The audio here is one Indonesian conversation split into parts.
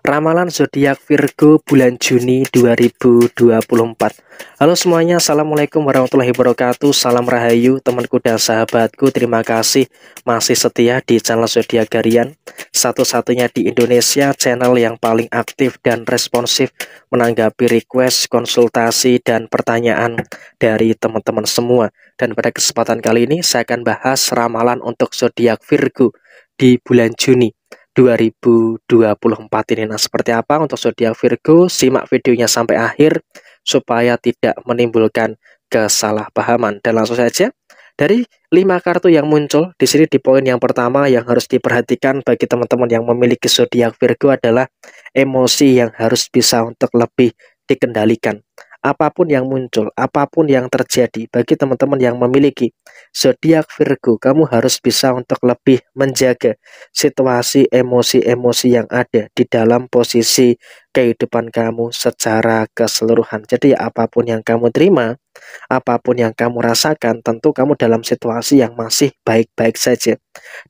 Ramalan zodiak Virgo bulan Juni 2024. Halo semuanya, assalamualaikum warahmatullahi wabarakatuh. Salam rahayu, temanku dan sahabatku. Terima kasih masih setia di channel zodiak Garian, satu-satunya di Indonesia, channel yang paling aktif dan responsif menanggapi request, konsultasi, dan pertanyaan dari teman-teman semua. Dan pada kesempatan kali ini, saya akan bahas ramalan untuk zodiak Virgo di bulan Juni 2024 ini. Nah, seperti apa untuk zodiak Virgo? Simak videonya sampai akhir supaya tidak menimbulkan kesalahpahaman. Dan langsung saja dari lima kartu yang muncul di sini di poin yang pertama yang harus diperhatikan bagi teman-teman yang memiliki zodiak Virgo adalah emosi yang harus bisa untuk lebih dikendalikan apapun yang muncul, apapun yang terjadi bagi teman-teman yang memiliki zodiak Virgo, kamu harus bisa untuk lebih menjaga situasi emosi-emosi yang ada di dalam posisi kehidupan kamu secara keseluruhan. Jadi apapun yang kamu terima, apapun yang kamu rasakan, tentu kamu dalam situasi yang masih baik-baik saja.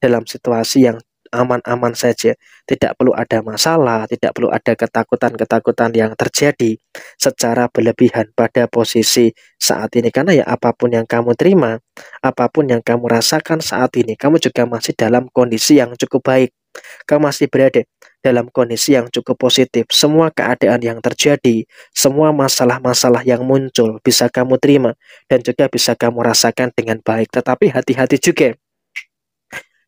Dalam situasi yang aman-aman saja. Tidak perlu ada masalah, tidak perlu ada ketakutan-ketakutan yang terjadi secara berlebihan pada posisi saat ini. Karena ya apapun yang kamu terima, apapun yang kamu rasakan saat ini, kamu juga masih dalam kondisi yang cukup baik. Kamu masih berada dalam kondisi yang cukup positif. Semua keadaan yang terjadi, semua masalah-masalah yang muncul bisa kamu terima dan juga bisa kamu rasakan dengan baik. Tetapi hati-hati juga.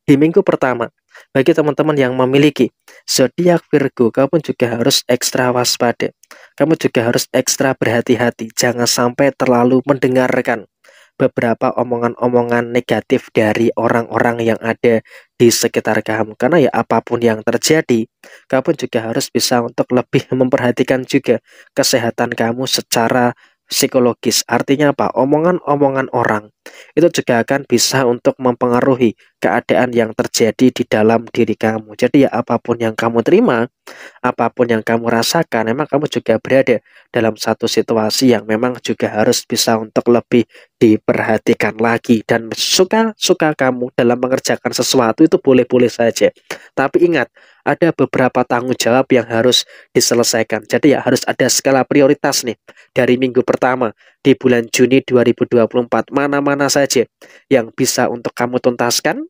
Di minggu pertama, bagi teman-teman yang memiliki zodiak Virgo, kamu juga harus ekstra waspada. Kamu juga harus ekstra berhati-hati, jangan sampai terlalu mendengarkan beberapa omongan-omongan negatif dari orang-orang yang ada di sekitar kamu. Karena ya apapun yang terjadi, kamu juga harus bisa untuk lebih memperhatikan juga kesehatan kamu secara psikologis. Artinya apa? Omongan-omongan orang itu juga akan bisa untuk mempengaruhi keadaan yang terjadi di dalam diri kamu. Jadi ya apapun yang kamu terima, apapun yang kamu rasakan, memang kamu juga berada dalam satu situasi yang memang juga harus bisa untuk lebih diperhatikan lagi dan suka-suka kamu dalam mengerjakan sesuatu itu boleh-boleh saja. Tapi ingat, ada beberapa tanggung jawab yang harus diselesaikan. Jadi ya harus ada skala prioritas nih dari minggu pertama di bulan Juni 2024 mana-mana saja yang bisa untuk kamu tuntaskan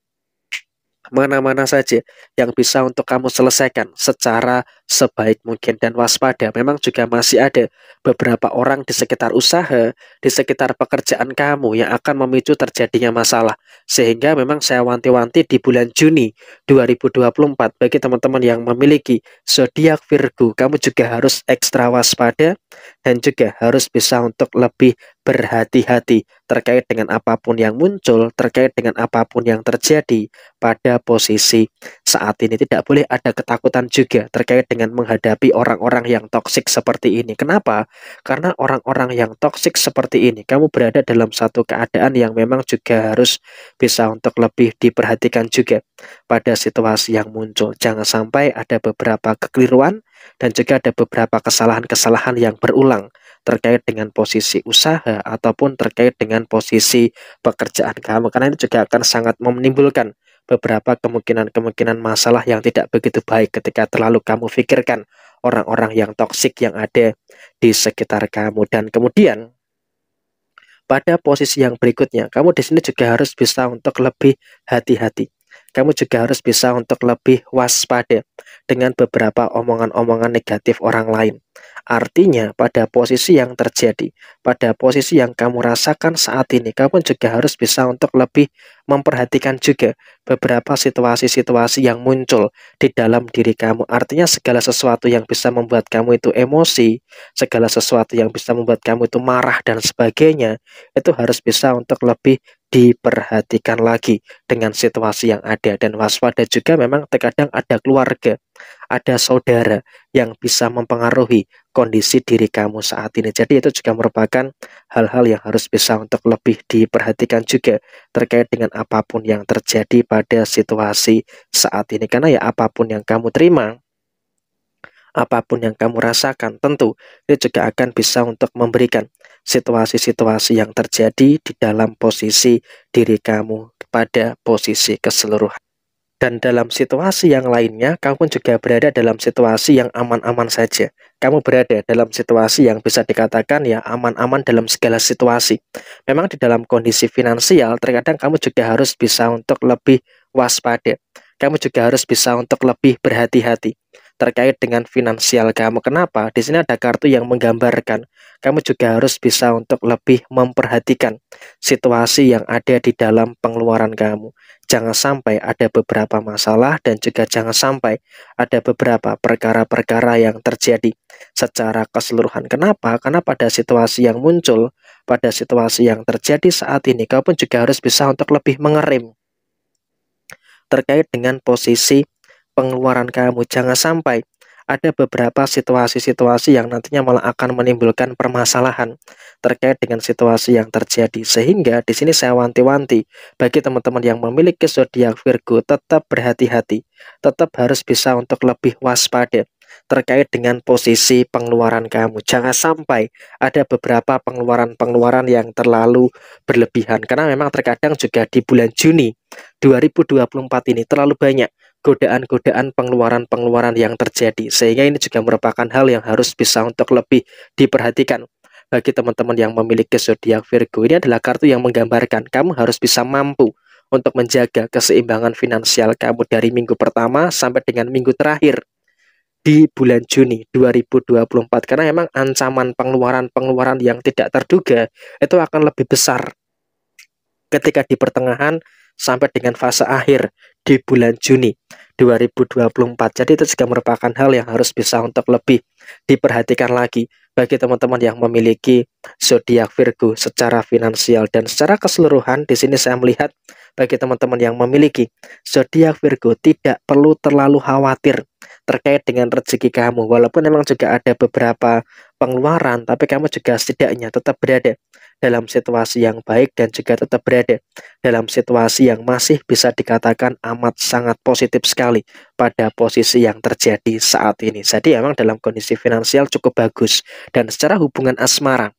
mana-mana saja yang bisa untuk kamu selesaikan secara sebaik mungkin dan waspada. Memang juga masih ada beberapa orang di sekitar usaha, di sekitar pekerjaan kamu yang akan memicu terjadinya masalah. Sehingga memang saya wanti-wanti di bulan Juni 2024 bagi teman-teman yang memiliki zodiak Virgo, kamu juga harus ekstra waspada dan juga harus bisa untuk lebih berhati-hati terkait dengan apapun yang muncul, terkait dengan apapun yang terjadi pada posisi saat ini tidak boleh ada ketakutan juga terkait dengan menghadapi orang-orang yang toksik seperti ini. Kenapa? Karena orang-orang yang toksik seperti ini, kamu berada dalam satu keadaan yang memang juga harus bisa untuk lebih diperhatikan juga pada situasi yang muncul. Jangan sampai ada beberapa kekeliruan dan juga ada beberapa kesalahan-kesalahan yang berulang terkait dengan posisi usaha ataupun terkait dengan posisi pekerjaan kamu karena ini juga akan sangat menimbulkan beberapa kemungkinan-kemungkinan masalah yang tidak begitu baik ketika terlalu kamu pikirkan orang-orang yang toksik yang ada di sekitar kamu dan kemudian pada posisi yang berikutnya kamu di sini juga harus bisa untuk lebih hati-hati kamu juga harus bisa untuk lebih waspada dengan beberapa omongan-omongan negatif orang lain. Artinya, pada posisi yang terjadi, pada posisi yang kamu rasakan saat ini, kamu juga harus bisa untuk lebih memperhatikan juga beberapa situasi-situasi yang muncul di dalam diri kamu. Artinya, segala sesuatu yang bisa membuat kamu itu emosi, segala sesuatu yang bisa membuat kamu itu marah, dan sebagainya, itu harus bisa untuk lebih diperhatikan lagi dengan situasi yang ada dan waspada juga memang terkadang ada keluarga, ada saudara yang bisa mempengaruhi kondisi diri kamu saat ini. Jadi itu juga merupakan hal-hal yang harus bisa untuk lebih diperhatikan juga terkait dengan apapun yang terjadi pada situasi saat ini karena ya apapun yang kamu terima apapun yang kamu rasakan tentu itu juga akan bisa untuk memberikan situasi-situasi yang terjadi di dalam posisi diri kamu kepada posisi keseluruhan. Dan dalam situasi yang lainnya, kamu pun juga berada dalam situasi yang aman-aman saja. Kamu berada dalam situasi yang bisa dikatakan ya aman-aman dalam segala situasi. Memang di dalam kondisi finansial, terkadang kamu juga harus bisa untuk lebih waspada. Kamu juga harus bisa untuk lebih berhati-hati terkait dengan finansial kamu. Kenapa? Di sini ada kartu yang menggambarkan. Kamu juga harus bisa untuk lebih memperhatikan situasi yang ada di dalam pengeluaran kamu. Jangan sampai ada beberapa masalah dan juga jangan sampai ada beberapa perkara-perkara yang terjadi secara keseluruhan. Kenapa? Karena pada situasi yang muncul, pada situasi yang terjadi saat ini, kamu pun juga harus bisa untuk lebih mengerim terkait dengan posisi pengeluaran kamu. Jangan sampai ada beberapa situasi-situasi yang nantinya malah akan menimbulkan permasalahan terkait dengan situasi yang terjadi. Sehingga di sini saya wanti-wanti bagi teman-teman yang memiliki zodiak Virgo tetap berhati-hati, tetap harus bisa untuk lebih waspada terkait dengan posisi pengeluaran kamu. Jangan sampai ada beberapa pengeluaran-pengeluaran yang terlalu berlebihan karena memang terkadang juga di bulan Juni 2024 ini terlalu banyak godaan-godaan pengeluaran-pengeluaran yang terjadi. Sehingga ini juga merupakan hal yang harus bisa untuk lebih diperhatikan bagi teman-teman yang memiliki zodiak Virgo. Ini adalah kartu yang menggambarkan kamu harus bisa mampu untuk menjaga keseimbangan finansial kamu dari minggu pertama sampai dengan minggu terakhir di bulan Juni 2024 karena memang ancaman pengeluaran-pengeluaran yang tidak terduga itu akan lebih besar ketika di pertengahan sampai dengan fase akhir di bulan Juni 2024. Jadi itu juga merupakan hal yang harus bisa untuk lebih diperhatikan lagi bagi teman-teman yang memiliki zodiak Virgo secara finansial dan secara keseluruhan di sini saya melihat bagi teman-teman yang memiliki zodiak Virgo tidak perlu terlalu khawatir terkait dengan rezeki kamu walaupun memang juga ada beberapa pengeluaran tapi kamu juga setidaknya tetap berada dalam situasi yang baik dan juga tetap berada dalam situasi yang masih bisa dikatakan amat sangat positif sekali pada posisi yang terjadi saat ini. Jadi memang dalam kondisi finansial cukup bagus dan secara hubungan asmara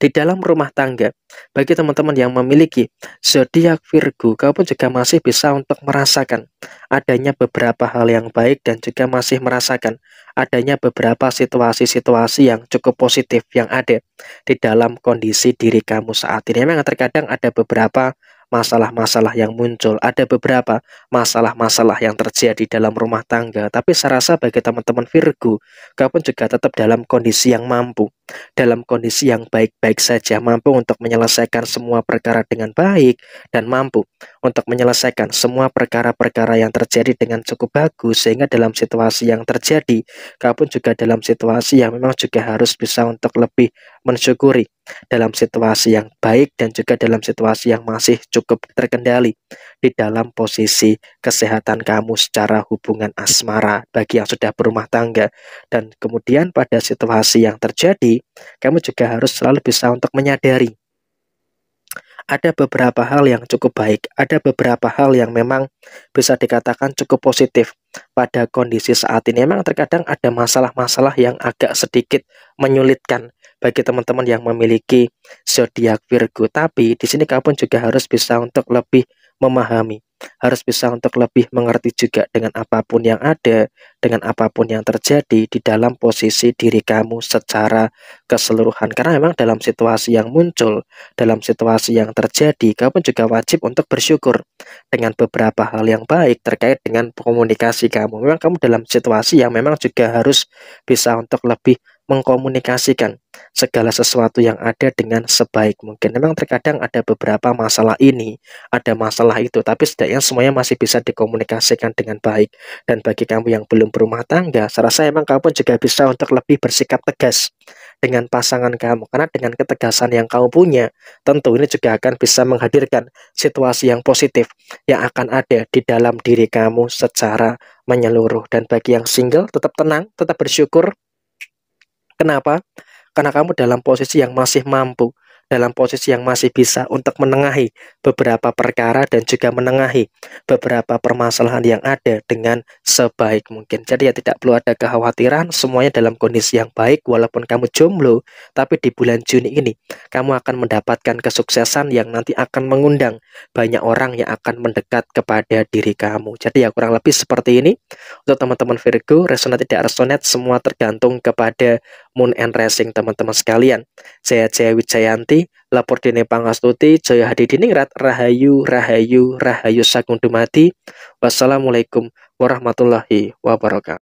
di dalam rumah tangga. Bagi teman-teman yang memiliki zodiak Virgo, kau pun juga masih bisa untuk merasakan adanya beberapa hal yang baik dan juga masih merasakan adanya beberapa situasi-situasi yang cukup positif yang ada di dalam kondisi diri kamu saat ini. Memang terkadang ada beberapa masalah-masalah yang muncul, ada beberapa masalah-masalah yang terjadi dalam rumah tangga. Tapi saya rasa bagi teman-teman Virgo, kau pun juga tetap dalam kondisi yang mampu dalam kondisi yang baik-baik saja, mampu untuk menyelesaikan semua perkara dengan baik, dan mampu untuk menyelesaikan semua perkara-perkara yang terjadi dengan cukup bagus, sehingga dalam situasi yang terjadi, kau pun juga dalam situasi yang memang juga harus bisa untuk lebih mensyukuri dalam situasi yang baik dan juga dalam situasi yang masih cukup terkendali di dalam posisi kesehatan kamu secara hubungan asmara bagi yang sudah berumah tangga dan kemudian pada situasi yang terjadi kamu juga harus selalu bisa untuk menyadari. Ada beberapa hal yang cukup baik, ada beberapa hal yang memang bisa dikatakan cukup positif pada kondisi saat ini. Memang terkadang ada masalah-masalah yang agak sedikit menyulitkan bagi teman-teman yang memiliki zodiak Virgo, tapi di sini kamu juga harus bisa untuk lebih memahami harus bisa untuk lebih mengerti juga dengan apapun yang ada, dengan apapun yang terjadi di dalam posisi diri kamu secara keseluruhan. Karena memang dalam situasi yang muncul, dalam situasi yang terjadi, kamu juga wajib untuk bersyukur dengan beberapa hal yang baik terkait dengan komunikasi kamu. Memang kamu dalam situasi yang memang juga harus bisa untuk lebih mengkomunikasikan segala sesuatu yang ada dengan sebaik mungkin. Memang terkadang ada beberapa masalah ini, ada masalah itu, tapi setidaknya semuanya masih bisa dikomunikasikan dengan baik. Dan bagi kamu yang belum berumah tangga, saya rasa emang kamu juga bisa untuk lebih bersikap tegas dengan pasangan kamu. Karena dengan ketegasan yang kamu punya, tentu ini juga akan bisa menghadirkan situasi yang positif yang akan ada di dalam diri kamu secara menyeluruh. Dan bagi yang single, tetap tenang, tetap bersyukur, Kenapa? Karena kamu dalam posisi yang masih mampu dalam posisi yang masih bisa untuk menengahi beberapa perkara dan juga menengahi beberapa permasalahan yang ada dengan sebaik mungkin. Jadi ya tidak perlu ada kekhawatiran, semuanya dalam kondisi yang baik walaupun kamu jomblo, tapi di bulan Juni ini kamu akan mendapatkan kesuksesan yang nanti akan mengundang banyak orang yang akan mendekat kepada diri kamu. Jadi ya kurang lebih seperti ini untuk teman-teman Virgo, resonat tidak resonat semua tergantung kepada Moon and Rising teman-teman sekalian. Saya Jaya Wijayanti lapor Laportene Pangastuti, Jaya Hadi Diningrat, Rahayu, Rahayu, Rahayu Sagung Dumati. Wassalamualaikum warahmatullahi wabarakatuh.